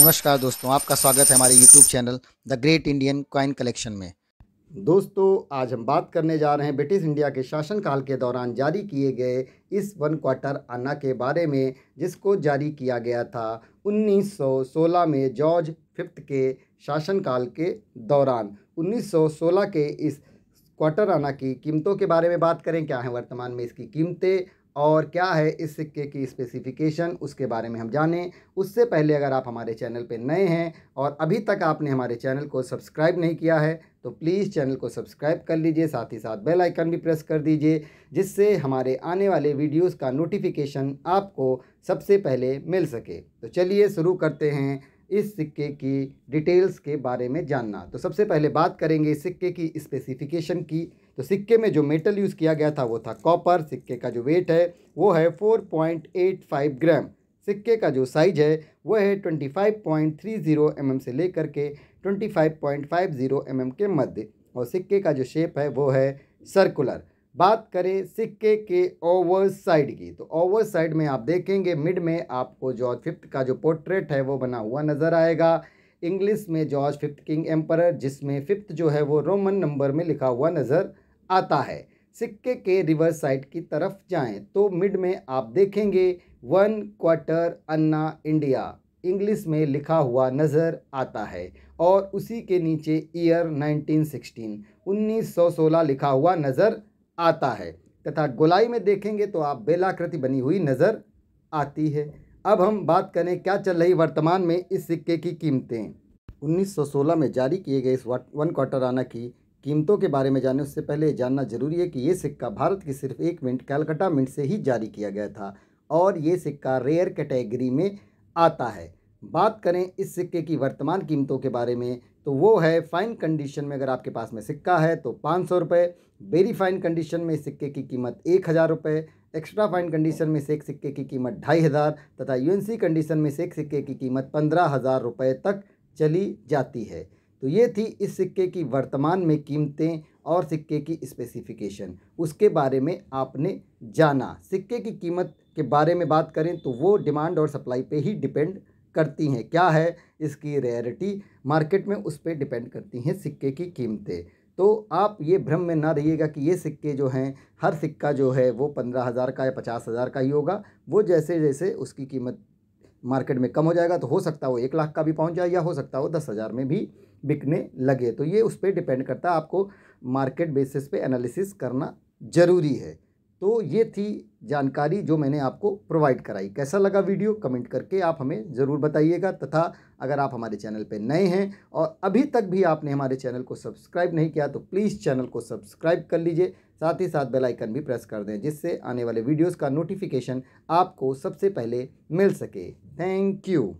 नमस्कार दोस्तों आपका स्वागत है हमारे YouTube channel the great Indian coin collection में दोस्तों आज हम बात करने जा रहे हैं ब्रिटिश इंडिया के शासनकाल के दौरान जारी किए गए इस वन क्वार्टर आना के बारे में जिसको जारी किया गया था 1916 में जॉर्ज फिफ्थ के शासनकाल के दौरान 1916 के इस क्वार्टर आना की कीमतों के बारे में बात करें क्या है वर्तमान में इसकी कीमतें और क्या है इस सिक्के की स्पेसिफ़िकेशन उसके बारे में हम जानें उससे पहले अगर आप हमारे चैनल पर नए हैं और अभी तक आपने हमारे चैनल को सब्सक्राइब नहीं किया है तो प्लीज़ चैनल को सब्सक्राइब कर लीजिए साथ ही साथ बेल आइकन भी प्रेस कर दीजिए जिससे हमारे आने वाले वीडियोस का नोटिफिकेशन आपको सबसे पहले मिल सके तो चलिए शुरू करते हैं इस सिक्के की डिटेल्स के बारे में जानना तो सबसे पहले बात करेंगे सिक्के की स्पेसिफिकेशन की तो सिक्के में जो मेटल यूज़ किया गया था वो था कॉपर सिक्के का जो वेट है वो है 4.85 ग्राम सिक्के का जो साइज है वह है 25.30 mm से लेकर के 25.50 mm के मध्य और सिक्के का जो शेप है वो है सर्कुलर बात करें सिक्के के ओवर साइड की तो ओवर साइड में आप देखेंगे मिड में आपको जॉर्ज फिफ्थ का जो पोर्ट्रेट है वो बना हुआ नज़र आएगा इंग्लिश में जॉर्ज फिफ्थ किंग एम्पर जिसमें फिफ्थ जो है वो रोमन नंबर में लिखा हुआ नज़र आता है सिक्के के रिवर्स साइड की तरफ जाएं तो मिड में आप देखेंगे one quarter anna India English में लिखा हुआ नज़र आता है और उसी के नीचे ईयर 1916 1916 लिखा हुआ नज़र आता है तथा गोलाई में देखेंगे तो आप बेलाकृति बनी हुई नज़र आती है अब हम बात करें क्या चल रही वर्तमान में इस सिक्के की कीमतें 1916 में जारी किए गए इस वन क्वार्टर आना की कीमतों के बारे में जाने उससे पहले जानना जरूरी है कि ये सिक्का भारत की सिर्फ एक मिनट कैलकटा मिनट से ही जारी किया गया था और ये सिक्का रेयर कैटेगरी में आता है बात करें इस सिक्के की वर्तमान कीमतों के बारे में तो वो है फ़ाइन कंडीशन में अगर आपके पास में सिक्का है तो पाँच सौ रुपये वेरी फाइन कंडीशन में सिक्के की कीमत एक हज़ार रुपये एक्स्ट्रा फाइन कंडीशन में से एक सिक्के की कीमत ढाई हज़ार तथा यूएनसी कंडीशन में से एक सिक्के की कीमत पंद्रह हज़ार रुपये तक चली जाती है तो ये थी इस सिक्के की वर्तमान में कीमतें और सिक्के की स्पेसिफिकेशन उसके बारे में आपने जाना सिक्के की कीमत के बारे में बात करें तो वो डिमांड और सप्लाई पर ही डिपेंड करती हैं क्या है इसकी रेयरिटी मार्केट में उस पर डिपेंड करती हैं सिक्के की कीमतें तो आप ये भ्रम में ना रहिएगा कि ये सिक्के जो हैं हर सिक्का जो है वो पंद्रह हज़ार का या पचास हज़ार का ही होगा वो जैसे जैसे उसकी कीमत मार्केट में कम हो जाएगा तो हो सकता है वो एक लाख का भी पहुंच जाए या हो सकता है वो दस हज़ार में भी बिकने लगे तो ये उस पर डिपेंड करता है आपको मार्केट बेसिस पे एनालिसिस करना ज़रूरी है तो ये थी जानकारी जो मैंने आपको प्रोवाइड कराई कैसा लगा वीडियो कमेंट करके आप हमें ज़रूर बताइएगा तथा अगर आप हमारे चैनल पर नए हैं और अभी तक भी आपने हमारे चैनल को सब्सक्राइब नहीं किया तो प्लीज़ चैनल को सब्सक्राइब कर लीजिए साथ ही साथ बेल आइकन भी प्रेस कर दें जिससे आने वाले वीडियोस का नोटिफिकेशन आपको सबसे पहले मिल सके थैंक यू